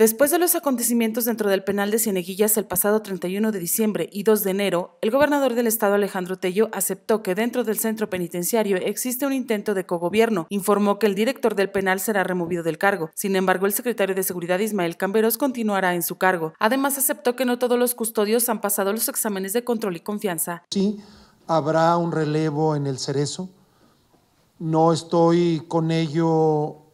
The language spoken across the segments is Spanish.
Después de los acontecimientos dentro del penal de Cieneguillas el pasado 31 de diciembre y 2 de enero, el gobernador del estado Alejandro Tello aceptó que dentro del centro penitenciario existe un intento de cogobierno. Informó que el director del penal será removido del cargo. Sin embargo, el secretario de Seguridad Ismael Camberos continuará en su cargo. Además, aceptó que no todos los custodios han pasado los exámenes de control y confianza. Sí, habrá un relevo en el cerezo. No estoy con ello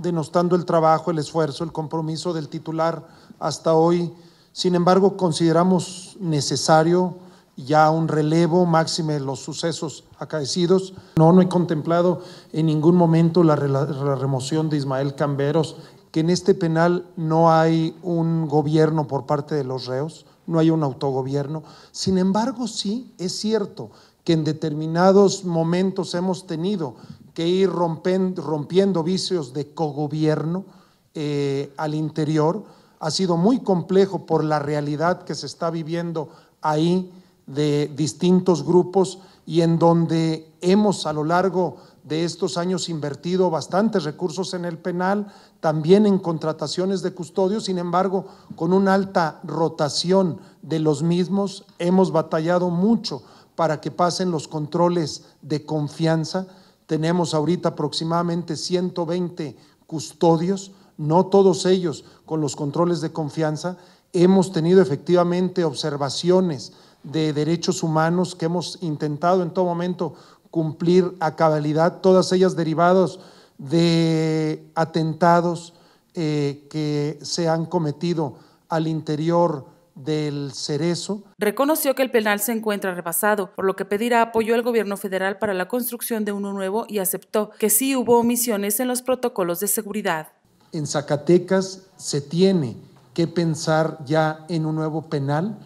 denostando el trabajo, el esfuerzo, el compromiso del titular hasta hoy. Sin embargo, consideramos necesario ya un relevo máximo de los sucesos acaecidos. No, no he contemplado en ningún momento la remoción de Ismael Camberos, que en este penal no hay un gobierno por parte de los reos, no hay un autogobierno. Sin embargo, sí es cierto que en determinados momentos hemos tenido que ir rompiendo vicios de cogobierno eh, al interior. Ha sido muy complejo por la realidad que se está viviendo ahí de distintos grupos y en donde hemos a lo largo de estos años invertido bastantes recursos en el penal, también en contrataciones de custodios, sin embargo, con una alta rotación de los mismos, hemos batallado mucho para que pasen los controles de confianza tenemos ahorita aproximadamente 120 custodios, no todos ellos con los controles de confianza. Hemos tenido efectivamente observaciones de derechos humanos que hemos intentado en todo momento cumplir a cabalidad, todas ellas derivadas de atentados eh, que se han cometido al interior del Cerezo. Reconoció que el penal se encuentra rebasado por lo que pedirá apoyo al gobierno federal para la construcción de uno nuevo y aceptó que sí hubo omisiones en los protocolos de seguridad. En Zacatecas se tiene que pensar ya en un nuevo penal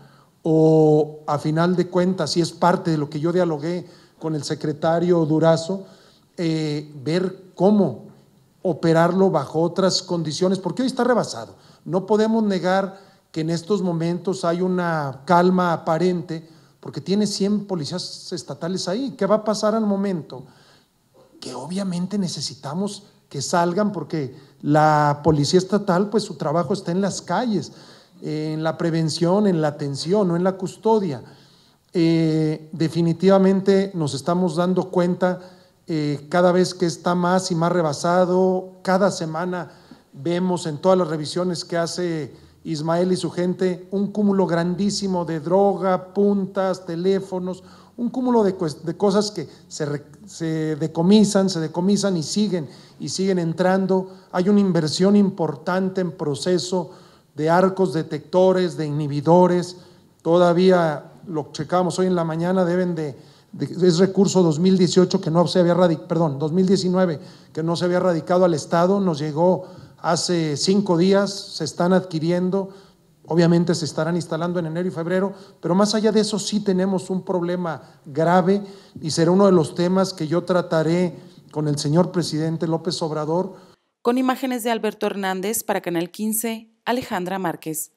o a final de cuentas, si es parte de lo que yo dialogué con el secretario Durazo, eh, ver cómo operarlo bajo otras condiciones, porque hoy está rebasado. No podemos negar que en estos momentos hay una calma aparente, porque tiene 100 policías estatales ahí. ¿Qué va a pasar al momento? Que obviamente necesitamos que salgan porque la policía estatal, pues su trabajo está en las calles, en la prevención, en la atención, no en la custodia. Eh, definitivamente nos estamos dando cuenta eh, cada vez que está más y más rebasado, cada semana vemos en todas las revisiones que hace Ismael y su gente un cúmulo grandísimo de droga, puntas, teléfonos, un cúmulo de, cosas que se, se, decomisan, se decomisan y siguen, y siguen entrando. Hay una inversión importante en proceso de arcos detectores, de inhibidores. Todavía lo checamos hoy en la mañana, deben de, es recurso 2018 que no se había perdón, 2019 que no se había radicado al Estado, nos llegó hace cinco días, se están adquiriendo, obviamente se estarán instalando en enero y febrero, pero más allá de eso sí tenemos un problema grave y será uno de los temas que yo trataré con el señor presidente López Obrador. Con imágenes de Alberto Hernández para Canal 15, Alejandra Márquez.